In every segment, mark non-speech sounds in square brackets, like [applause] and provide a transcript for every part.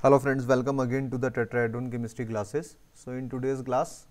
Hello friends, welcome again to the tetrahedron chemistry classes. So in today's class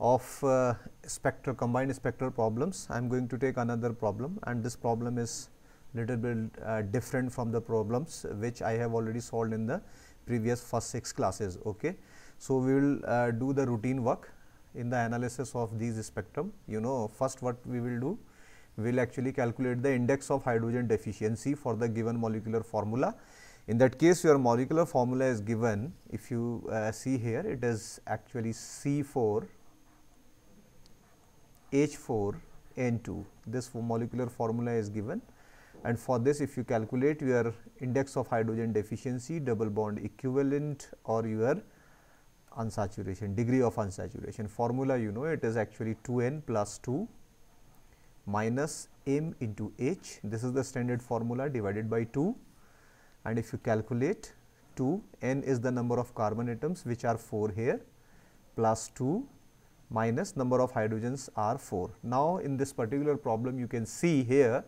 of uh, spectral combined spectral problems, I am going to take another problem and this problem is little bit uh, different from the problems which I have already solved in the previous first six classes. Okay. So we will uh, do the routine work in the analysis of these spectrum. You know first what we will do, we will actually calculate the index of hydrogen deficiency for the given molecular formula in that case, your molecular formula is given. If you uh, see here, it is actually C4 H4 N2. This molecular formula is given. And for this, if you calculate your index of hydrogen deficiency, double bond equivalent or your unsaturation, degree of unsaturation. Formula you know it is actually 2n plus 2 minus m into h. This is the standard formula divided by 2 and if you calculate 2 n is the number of carbon atoms which are 4 here plus 2 minus number of hydrogens are 4. Now, in this particular problem you can see here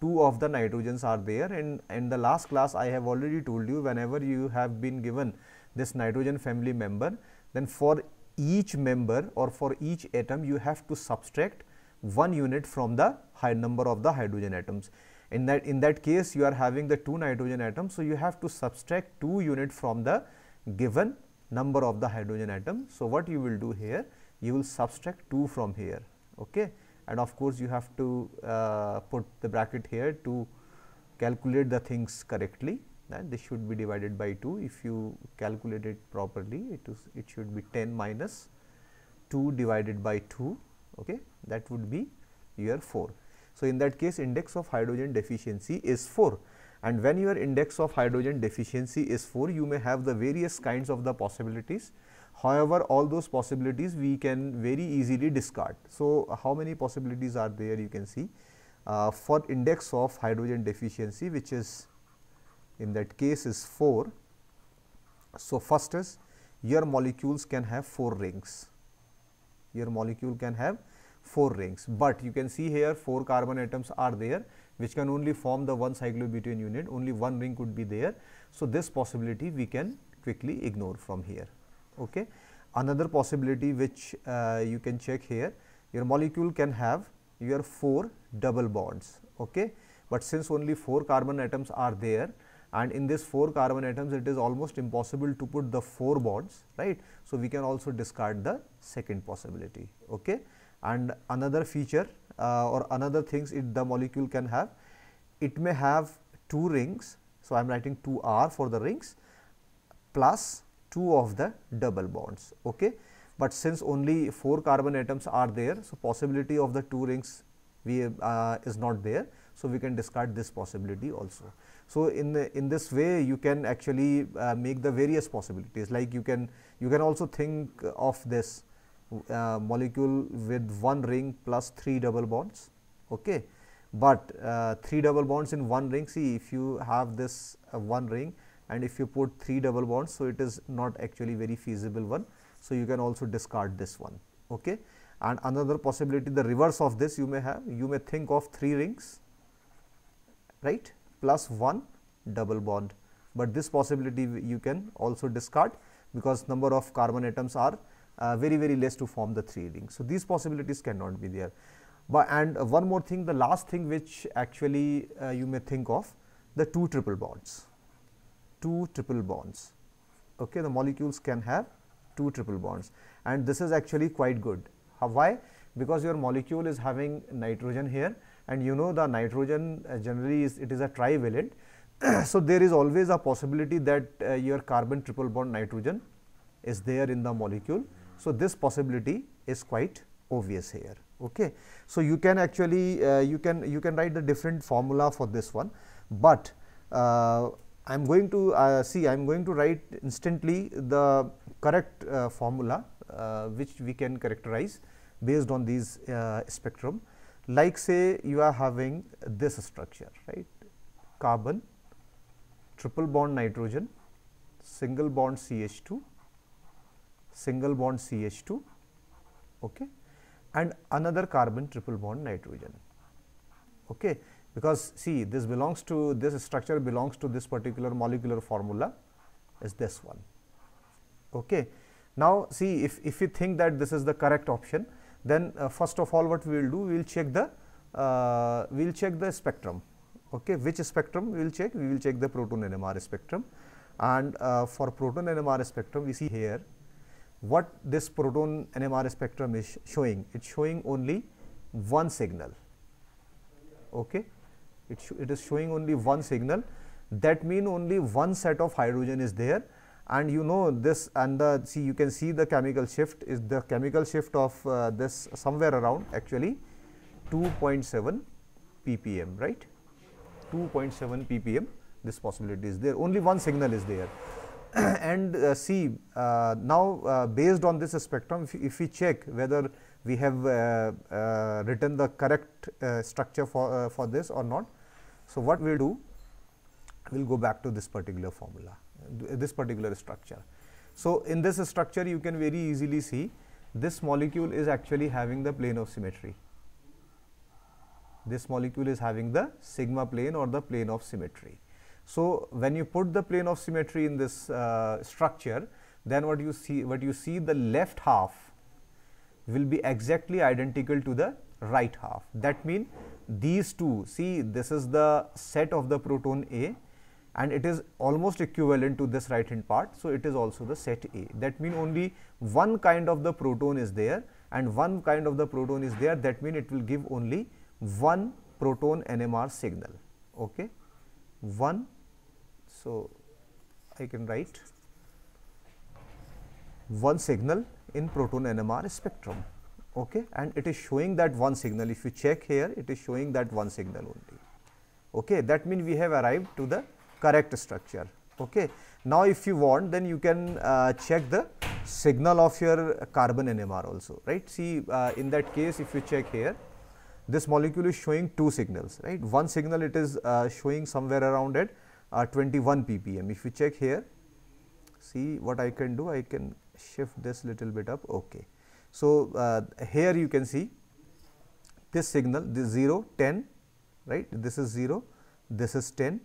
2 of the nitrogens are there and in the last class I have already told you whenever you have been given this nitrogen family member then for each member or for each atom you have to subtract 1 unit from the high number of the hydrogen atoms. In that, in that case, you are having the two nitrogen atoms. So, you have to subtract 2 unit from the given number of the hydrogen atom. So, what you will do here? You will subtract 2 from here. Okay? And of course, you have to uh, put the bracket here to calculate the things correctly Then this should be divided by 2. If you calculate it properly, it, is, it should be 10 minus 2 divided by 2, okay? that would be your 4. So, in that case index of hydrogen deficiency is 4 and when your index of hydrogen deficiency is 4 you may have the various kinds of the possibilities. However, all those possibilities we can very easily discard. So, how many possibilities are there you can see uh, for index of hydrogen deficiency which is in that case is 4. So, first is your molecules can have 4 rings, your molecule can have 4 rings. But you can see here 4 carbon atoms are there which can only form the 1 cyclobutane unit, only one ring could be there. So, this possibility we can quickly ignore from here. Okay. Another possibility which uh, you can check here, your molecule can have your 4 double bonds. Okay. But since only 4 carbon atoms are there, and in this 4 carbon atoms it is almost impossible to put the 4 bonds right. So, we can also discard the second possibility. Okay and another feature uh, or another things it the molecule can have it may have two rings so i'm writing 2r for the rings plus two of the double bonds okay but since only four carbon atoms are there so possibility of the two rings we uh, is not there so we can discard this possibility also so in the, in this way you can actually uh, make the various possibilities like you can you can also think of this uh, molecule with one ring plus three double bonds. Okay. But uh, three double bonds in one ring, see if you have this uh, one ring and if you put three double bonds, so it is not actually very feasible one. So, you can also discard this one. Okay. And another possibility, the reverse of this you may have, you may think of three rings, right, plus one double bond. But this possibility you can also discard because number of carbon atoms are uh, very very less to form the 3 rings. So, these possibilities cannot be there. But and uh, one more thing the last thing which actually uh, you may think of the 2 triple bonds, 2 triple bonds. Okay, the molecules can have 2 triple bonds and this is actually quite good. How, why? Because your molecule is having nitrogen here and you know the nitrogen uh, generally is it is a trivalent. [clears throat] so, there is always a possibility that uh, your carbon triple bond nitrogen is there in the molecule so, this possibility is quite obvious here. Okay. So, you can actually uh, you can you can write the different formula for this one, but uh, I am going to uh, see I am going to write instantly the correct uh, formula uh, which we can characterize based on these uh, spectrum. Like say you are having this structure right carbon triple bond nitrogen single bond CH2 single bond CH2 okay, and another carbon triple bond nitrogen. Okay, because see this belongs to this structure belongs to this particular molecular formula is this one. Okay. Now, see if, if we think that this is the correct option then uh, first of all what we will do we will check the uh, we will check the spectrum okay which spectrum we will check we will check the proton NMR spectrum and uh, for proton NMR spectrum we see here what this proton NMR spectrum is showing? It's showing only one signal. Okay, it, it is showing only one signal. That mean only one set of hydrogen is there, and you know this and the see you can see the chemical shift is the chemical shift of uh, this somewhere around actually 2.7 ppm, right? 2.7 ppm. This possibility is there. Only one signal is there. [clears throat] and uh, see uh, now uh, based on this spectrum if, if, we check whether we have uh, uh, written the correct uh, structure for for this or not so what we do we'll go back to this particular formula this particular structure so in this structure you can very easily see this molecule is actually having the plane of symmetry this molecule is having the sigma plane or the plane of symmetry so, when you put the plane of symmetry in this uh, structure, then what you see, what you see the left half will be exactly identical to the right half. That means, these two, see this is the set of the proton A and it is almost equivalent to this right hand part. So, it is also the set A. That means, only one kind of the proton is there and one kind of the proton is there. That means, it will give only one proton NMR signal. Okay. 1. So, I can write one signal in proton NMR spectrum okay and it is showing that one signal if you check here it is showing that one signal only okay that means we have arrived to the correct structure okay now if you want then you can uh, check the signal of your carbon NMR also right see uh, in that case if you check here this molecule is showing two signals, right? One signal it is uh, showing somewhere around at uh, 21 ppm. If you check here, see what I can do, I can shift this little bit up, okay. So, uh, here you can see this signal, this 0, 10, right? This is 0, this is 10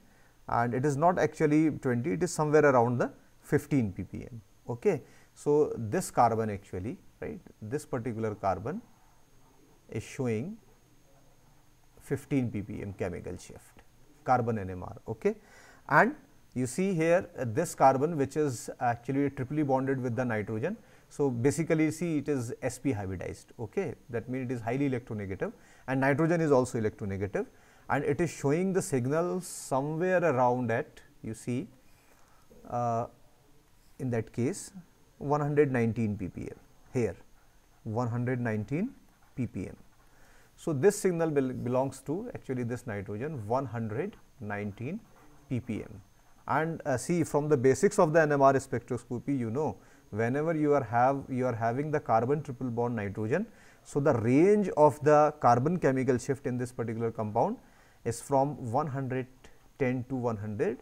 and it is not actually 20, it is somewhere around the 15 ppm, okay. So, this carbon actually, right, this particular carbon is showing 15 ppm chemical shift, carbon NMR. Okay? And you see here uh, this carbon which is actually triply bonded with the nitrogen. So, basically see it is sp hybridized. Okay? That means it is highly electronegative and nitrogen is also electronegative and it is showing the signal somewhere around at you see uh, in that case 119 ppm here 119 ppm so, this signal belongs to actually this nitrogen 119 ppm and uh, see from the basics of the NMR spectroscopy you know whenever you are have you are having the carbon triple bond nitrogen. So, the range of the carbon chemical shift in this particular compound is from 110 to 100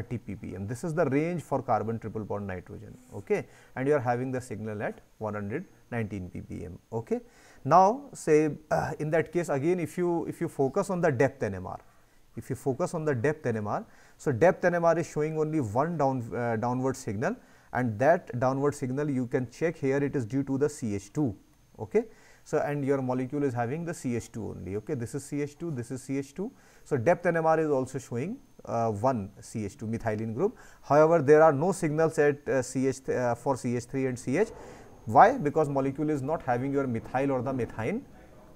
30 ppm. This is the range for carbon triple bond nitrogen, okay? and you are having the signal at 119 ppm. Okay? Now, say uh, in that case again if you, if you focus on the depth NMR, if you focus on the depth NMR, so depth NMR is showing only one down, uh, downward signal and that downward signal you can check here it is due to the CH2. Okay? So, and your molecule is having the CH2 only. Okay? This is CH2, this is CH2. So, depth NMR is also showing 1 CH2 methylene group. However, there are no signals at CH uh, uh, for CH3 and CH. Why? Because molecule is not having your methyl or the methane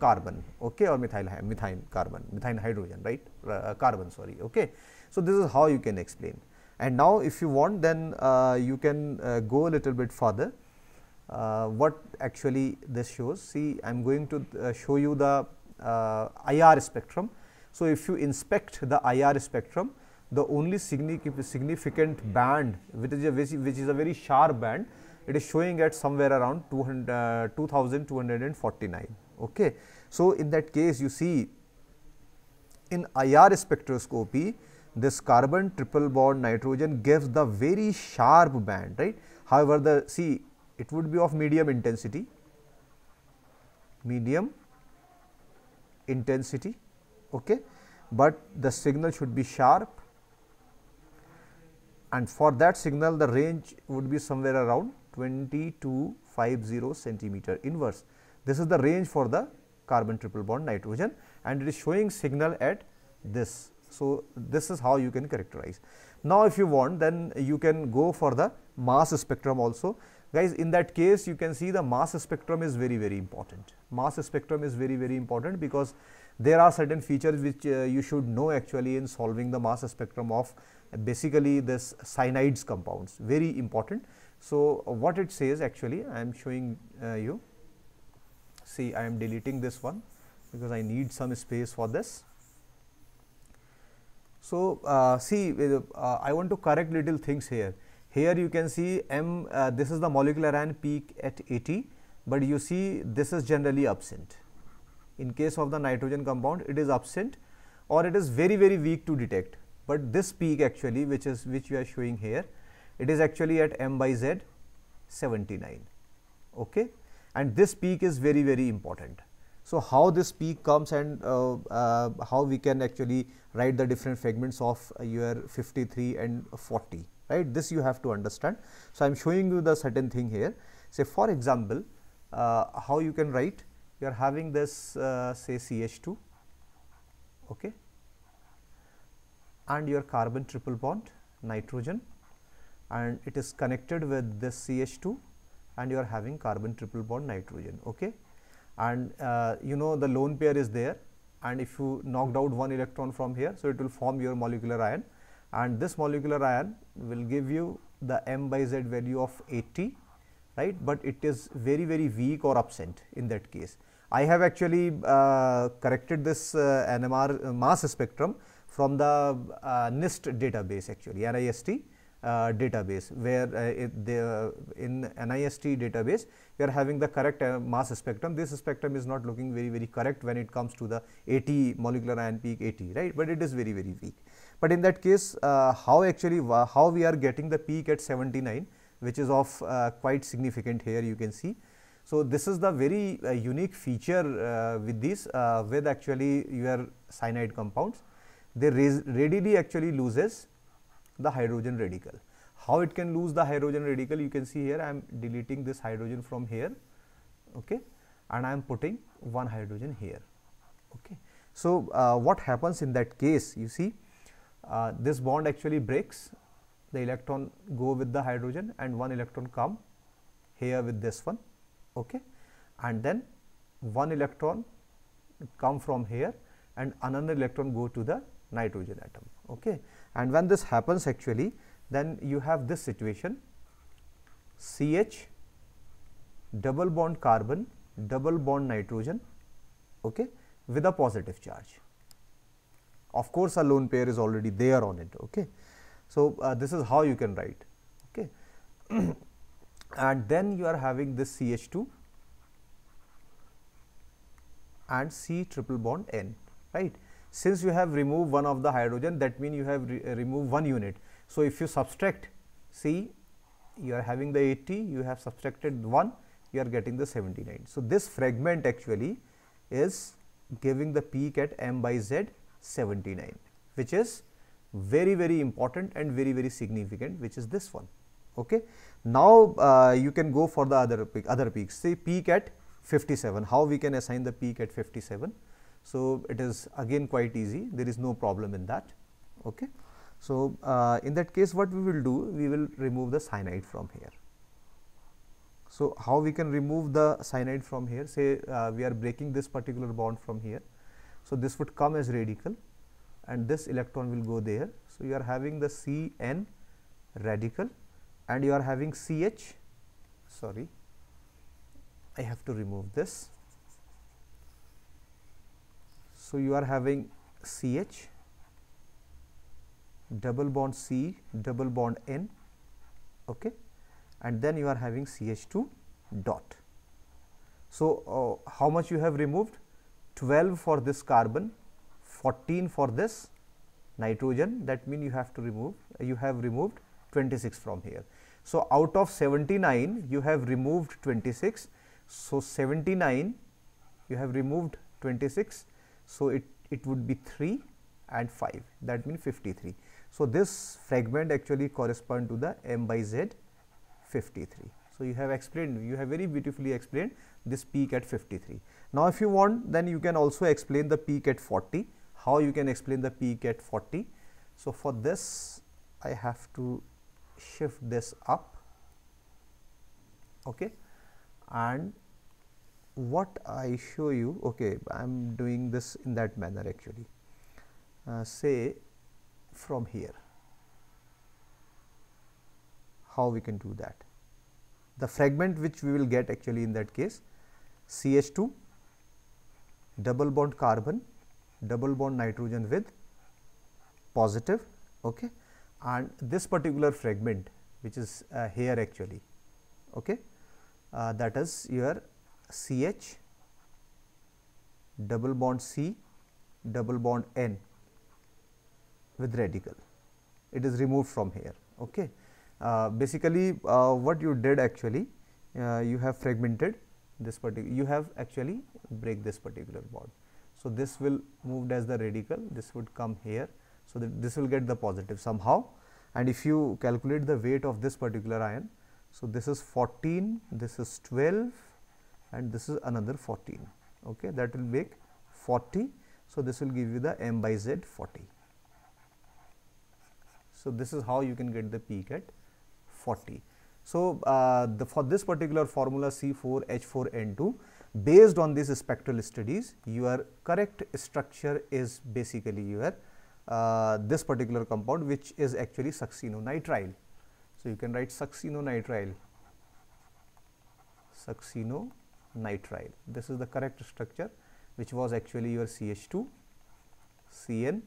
carbon okay or methyl methane carbon methane hydrogen right uh, uh, carbon sorry okay so this is how you can explain and now if you want then uh, you can uh, go a little bit further what actually this shows see i'm going to show you the ir spectrum so if you inspect the ir spectrum the only significant band which is a which is a very sharp band it is showing at somewhere around 200, uh, 2249 okay so in that case you see in IR spectroscopy this carbon triple bond nitrogen gives the very sharp band right however the see it would be of medium intensity medium intensity okay but the signal should be sharp and for that signal the range would be somewhere around 20 to 50 centimeter inverse. This is the range for the carbon triple bond nitrogen and it is showing signal at this. So, this is how you can characterize. Now, if you want then you can go for the mass spectrum also. Guys in that case you can see the mass spectrum is very very important. Mass spectrum is very very important because there are certain features which uh, you should know actually in solving the mass spectrum of basically this cyanides compounds very important. So, uh, what it says actually I am showing uh, you see I am deleting this one because I need some space for this. So, uh, see uh, uh, I want to correct little things here. Here you can see M this is the molecular and peak at 80, but you see this is generally absent. In case of the nitrogen compound, it is absent or it is very, very weak to detect. But this peak actually, which is which we are showing here, it is actually at m by z 79. Okay? And this peak is very, very important. So, how this peak comes and uh, uh, how we can actually write the different fragments of your 53 and 40, right? This you have to understand. So, I am showing you the certain thing here. Say, for example, uh, how you can write you are having this uh, say CH2 okay, and your carbon triple bond nitrogen and it is connected with this CH2 and you are having carbon triple bond nitrogen. Okay. And uh, you know the lone pair is there and if you knocked out one electron from here, so it will form your molecular ion and this molecular ion will give you the m by z value of 80 right, but it is very very weak or absent in that case. I have actually uh, corrected this uh, NMR mass spectrum from the uh, NIST database actually, NIST uh, database where uh, the, uh, in NIST database we are having the correct mass spectrum. This spectrum is not looking very very correct when it comes to the 80 molecular ion peak 80 right, but it is very very weak. But in that case how actually how we are getting the peak at 79 which is of quite significant here you can see so, this is the very uh, unique feature uh, with these uh, with actually your cyanide compounds. They readily actually loses the hydrogen radical. How it can lose the hydrogen radical you can see here I am deleting this hydrogen from here okay, and I am putting one hydrogen here. Okay. So, uh, what happens in that case you see uh, this bond actually breaks the electron go with the hydrogen and one electron come here with this one okay and then one electron come from here and another electron go to the nitrogen atom okay and when this happens actually then you have this situation CH double bond carbon double bond nitrogen okay with a positive charge of course a lone pair is already there on it okay so uh, this is how you can write okay [clears throat] and then you are having this CH2 and C triple bond N, right. Since you have removed one of the hydrogen, that means you have re uh, removed one unit. So, if you subtract C, you are having the 80, you have subtracted 1, you are getting the 79. So, this fragment actually is giving the peak at m by z 79, which is very, very important and very, very significant, which is this one okay now uh, you can go for the other peak other peaks say peak at 57 how we can assign the peak at 57 so it is again quite easy there is no problem in that okay so uh, in that case what we will do we will remove the cyanide from here so how we can remove the cyanide from here say uh, we are breaking this particular bond from here so this would come as radical and this electron will go there so you are having the cn radical and you are having CH sorry I have to remove this. So, you are having CH double bond C double bond N okay and then you are having CH2 dot. So, uh, how much you have removed 12 for this carbon 14 for this nitrogen that means you have to remove you have removed 26 from here. So, out of 79 you have removed 26. So, 79 you have removed 26. So, it, it would be 3 and 5 that means 53. So, this fragment actually correspond to the m by z 53. So, you have explained you have very beautifully explained this peak at 53. Now, if you want then you can also explain the peak at 40 how you can explain the peak at 40. So, for this I have to shift this up okay and what I show you okay I am doing this in that manner actually uh, say from here how we can do that the fragment which we will get actually in that case CH2 double bond carbon double bond nitrogen with positive okay and this particular fragment which is uh, here actually okay uh, that is your ch double bond c double bond n with radical it is removed from here okay uh, basically uh, what you did actually uh, you have fragmented this particular you have actually break this particular bond so this will moved as the radical this would come here so, this will get the positive somehow and if you calculate the weight of this particular ion. So, this is 14, this is 12 and this is another 14 okay that will make 40 so this will give you the m by z 40 so this is how you can get the peak at 40 so uh, the, for this particular formula c4h4n2 based on these spectral studies your correct structure is basically your uh, this particular compound which is actually succinonitrile. So, you can write succinonitrile, succinonitrile. This is the correct structure which was actually your CH2, CN,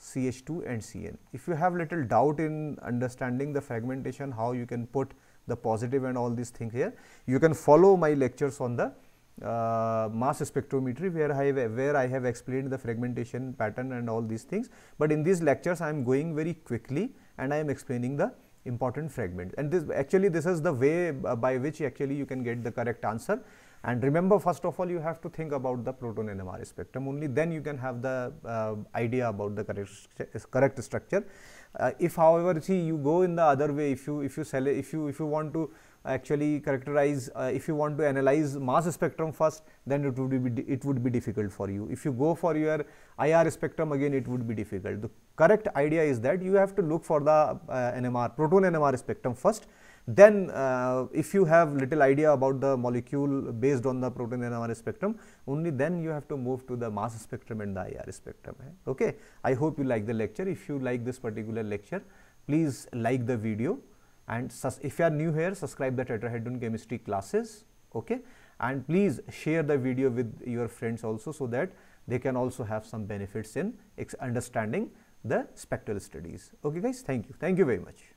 CH2 and CN. If you have little doubt in understanding the fragmentation, how you can put the positive and all these things here, you can follow my lectures on the uh, mass spectrometry where I, have, where I have explained the fragmentation pattern and all these things. But in these lectures I am going very quickly and I am explaining the important fragment and this actually this is the way by which actually you can get the correct answer. And remember first of all you have to think about the proton NMR spectrum only then you can have the uh, idea about the correct, st correct structure. Uh, if however see you go in the other way if you if you sell if you if you want to actually characterize uh, if you want to analyze mass spectrum first then it would be it would be difficult for you if you go for your IR spectrum again it would be difficult the correct idea is that you have to look for the uh, NMR proton NMR spectrum first then uh, if you have little idea about the molecule based on the proton NMR spectrum only then you have to move to the mass spectrum and the IR spectrum eh? okay I hope you like the lecture if you like this particular lecture please like the video and if you are new here subscribe the tetrahedron chemistry classes okay and please share the video with your friends also so that they can also have some benefits in understanding the spectral studies okay guys thank you thank you very much